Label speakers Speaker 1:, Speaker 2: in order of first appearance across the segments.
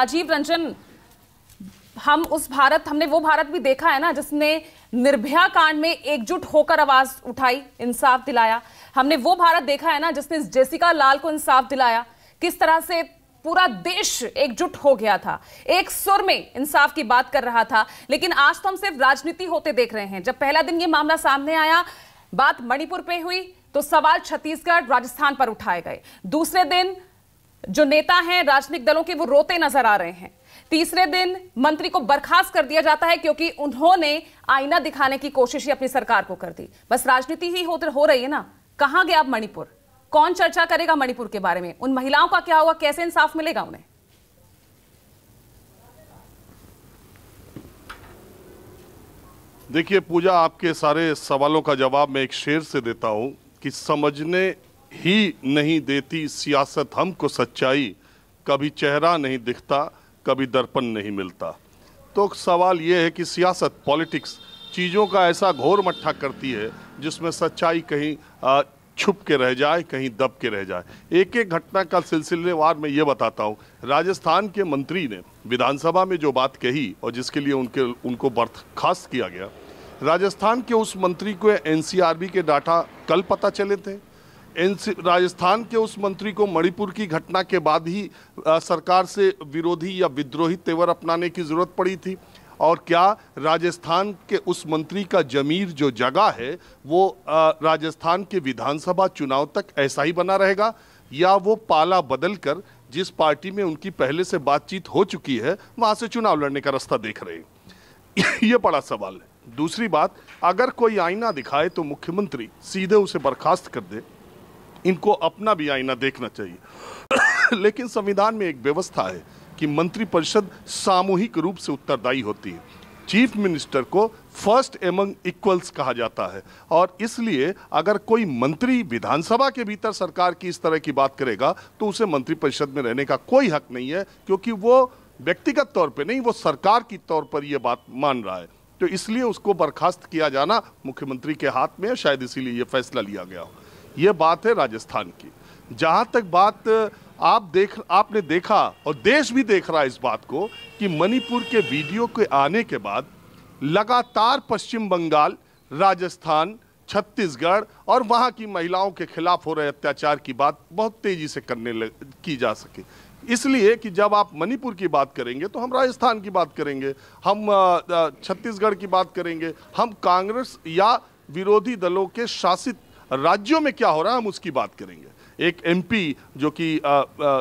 Speaker 1: राजीव रंजन हम उस भारत हमने वो भारत भी देखा है ना जिसने निर्भया कांड में एकजुट होकर आवाज उठाई इंसाफ दिलाया हमने वो भारत देखा है ना जिसने जेसिका लाल को इंसाफ दिलाया किस तरह से पूरा देश एकजुट हो गया था एक सुर में इंसाफ की बात कर रहा था लेकिन आज तो हम सिर्फ राजनीति होते देख रहे हैं जब पहला दिन ये मामला सामने आया बात मणिपुर पे हुई तो सवाल छत्तीसगढ़ राजस्थान पर उठाए गए दूसरे दिन जो नेता हैं राजनीतिक दलों के वो रोते नजर आ रहे हैं तीसरे दिन मंत्री को बर्खास्त कर दिया जाता है क्योंकि उन्होंने आईना दिखाने की कोशिश ही अपनी सरकार को कर दी बस राजनीति ही हो रही है ना कहां गया आप मणिपुर कौन चर्चा करेगा मणिपुर के बारे में उन महिलाओं का क्या हुआ कैसे इंसाफ मिलेगा उन्हें
Speaker 2: देखिए पूजा आपके सारे सवालों का जवाब मैं एक शेर से देता हूं कि समझने ही नहीं देती सियासत हमको सच्चाई कभी चेहरा नहीं दिखता कभी दर्पण नहीं मिलता तो सवाल ये है कि सियासत पॉलिटिक्स चीज़ों का ऐसा घोर मट्ठा करती है जिसमें सच्चाई कहीं आ, छुप के रह जाए कहीं दब के रह जाए एक एक घटना का सिलसिलेवार मैं ये बताता हूँ राजस्थान के मंत्री ने विधानसभा में जो बात कही और जिसके लिए उनके उनको बर्खास्त किया गया राजस्थान के उस मंत्री को एनसीआरबी के डाटा कल पता चले थे एन राजस्थान के उस मंत्री को मणिपुर की घटना के बाद ही आ, सरकार से विरोधी या विद्रोही तेवर अपनाने की ज़रूरत पड़ी थी और क्या राजस्थान के उस मंत्री का जमीर जो जगह है वो आ, राजस्थान के विधानसभा चुनाव तक ऐसा ही बना रहेगा या वो पाला बदल कर जिस पार्टी में उनकी पहले से बातचीत हो चुकी है वहाँ से चुनाव लड़ने का रास्ता देख रहे हैं ये बड़ा सवाल है दूसरी बात अगर कोई आईना दिखाए तो मुख्यमंत्री सीधे उसे बर्खास्त कर दे इनको अपना भी आईना देखना चाहिए लेकिन संविधान में एक व्यवस्था है कि मंत्रिपरिषद सामूहिक रूप से उत्तरदायी होती है चीफ मिनिस्टर को फर्स्ट एमंग इक्वल्स कहा जाता है और इसलिए अगर कोई मंत्री विधानसभा के भीतर सरकार की इस तरह की बात करेगा तो उसे मंत्रिपरिषद में रहने का कोई हक नहीं है क्योंकि वो व्यक्तिगत तौर पे नहीं वो सरकार की तौर पर ये बात मान रहा है तो इसलिए उसको बर्खास्त किया जाना मुख्यमंत्री के हाथ में शायद इसीलिए ये फैसला लिया गया हो ये बात है राजस्थान की जहाँ तक बात आप देख आपने देखा और देश भी देख रहा है इस बात को कि मणिपुर के वीडियो के आने के बाद लगातार पश्चिम बंगाल राजस्थान छत्तीसगढ़ और वहाँ की महिलाओं के खिलाफ हो रहे अत्याचार की बात बहुत तेज़ी से करने लग की जा सके इसलिए कि जब आप मणिपुर की बात करेंगे तो हम राजस्थान की बात करेंगे हम छत्तीसगढ़ की बात करेंगे हम कांग्रेस या विरोधी दलों के शासित राज्यों में क्या हो रहा है हम उसकी बात करेंगे एक एमपी जो कि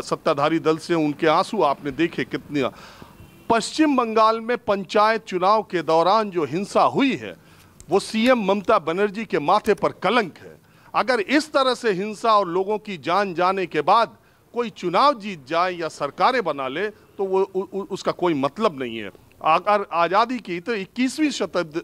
Speaker 2: सत्ताधारी दल से उनके आंसू आपने देखे कितने पश्चिम बंगाल में पंचायत चुनाव के दौरान जो हिंसा हुई है वो सीएम ममता बनर्जी के माथे पर कलंक है अगर इस तरह से हिंसा और लोगों की जान जाने के बाद कोई चुनाव जीत जाए या सरकारें बना ले तो वो उ, उ, उसका कोई मतलब नहीं है अगर आज़ादी की तो 21वीं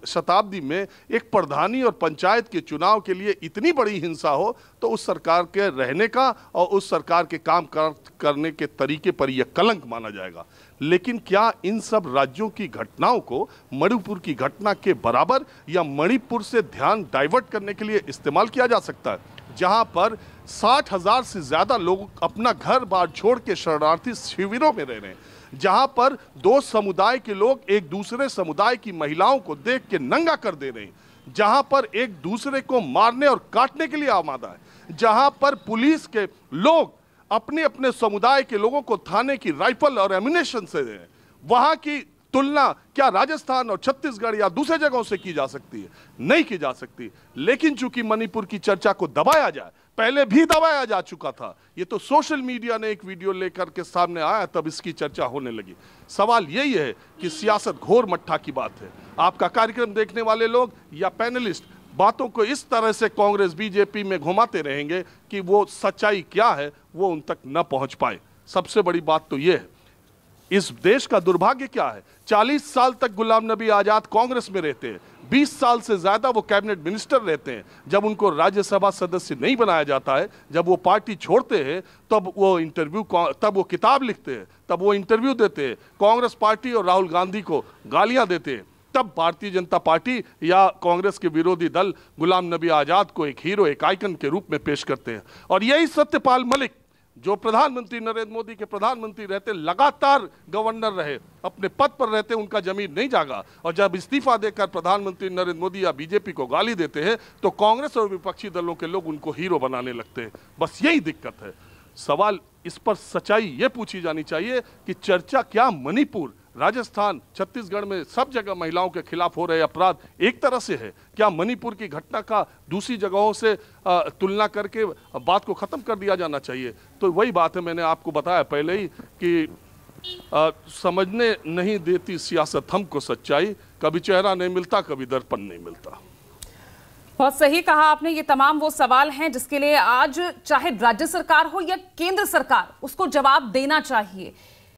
Speaker 2: शताब्दी में एक प्रधानी और पंचायत के चुनाव के लिए इतनी बड़ी हिंसा हो तो उस सरकार के रहने का और उस सरकार के काम कर, करने के तरीके पर यह कलंक माना जाएगा लेकिन क्या इन सब राज्यों की घटनाओं को मणिपुर की घटना के बराबर या मणिपुर से ध्यान डाइवर्ट करने के लिए इस्तेमाल किया जा सकता है जहाँ पर साठ हज़ार से ज़्यादा लोग अपना घर बार छोड़ के शरणार्थी शिविरों में रह रहे हैं जहां पर दो समुदाय के लोग एक दूसरे समुदाय की महिलाओं को देख के नंगा कर दे रहे हैं जहां पर एक दूसरे को मारने और काटने के लिए आमादा है जहां पर पुलिस के लोग अपने अपने समुदाय के लोगों को थाने की राइफल और एम्यूनेशन से दे वहां की तुलना क्या राजस्थान और छत्तीसगढ़ या दूसरे जगहों से की जा सकती है नहीं की जा सकती लेकिन चूंकि मणिपुर की चर्चा को दबाया जाए पहले भी दबाया जा चुका था ये तो सोशल मीडिया ने एक वीडियो लेकर के सामने आया तब इसकी चर्चा होने लगी सवाल यही है कि सियासत घोर मट्ठा की बात है आपका कार्यक्रम देखने वाले लोग या पैनलिस्ट बातों को इस तरह से कांग्रेस बीजेपी में घुमाते रहेंगे कि वो सच्चाई क्या है वो उन तक न पहुंच पाए सबसे बड़ी बात तो ये है इस देश का दुर्भाग्य क्या है चालीस साल तक गुलाम नबी आज़ाद कांग्रेस में रहते हैं बीस साल से ज़्यादा वो कैबिनेट मिनिस्टर रहते हैं जब उनको राज्यसभा सदस्य नहीं बनाया जाता है जब वो पार्टी छोड़ते हैं तब वो इंटरव्यू तब वो किताब लिखते हैं तब वो इंटरव्यू देते हैं कांग्रेस पार्टी और राहुल गांधी को गालियां देते हैं तब भारतीय जनता पार्टी या कांग्रेस के विरोधी दल गुलाम नबी आज़ाद को एक हीरो एक आइकन के रूप में पेश करते हैं और यही सत्यपाल मलिक जो प्रधानमंत्री नरेंद्र मोदी के प्रधानमंत्री रहते लगातार गवर्नर रहे अपने पद पर रहते उनका जमीन नहीं जागा और जब इस्तीफा देकर प्रधानमंत्री नरेंद्र मोदी या बीजेपी को गाली देते हैं तो कांग्रेस और विपक्षी दलों के लोग उनको हीरो बनाने लगते हैं बस यही दिक्कत है सवाल इस पर सच्चाई ये पूछी जानी चाहिए कि चर्चा क्या मणिपुर राजस्थान छत्तीसगढ़ में सब जगह महिलाओं के खिलाफ हो रहे अपराध एक तरह से है क्या मणिपुर की घटना का दूसरी जगहों से तुलना करके बात को ख़त्म कर दिया जाना चाहिए तो वही बात है मैंने आपको बताया पहले ही कि आ, समझने नहीं देती सियासत हमको सच्चाई कभी चेहरा नहीं मिलता कभी दर्पण नहीं मिलता
Speaker 1: बहुत सही कहा आपने ये तमाम वो सवाल हैं जिसके लिए आज चाहे राज्य सरकार हो या केंद्र सरकार उसको जवाब देना चाहिए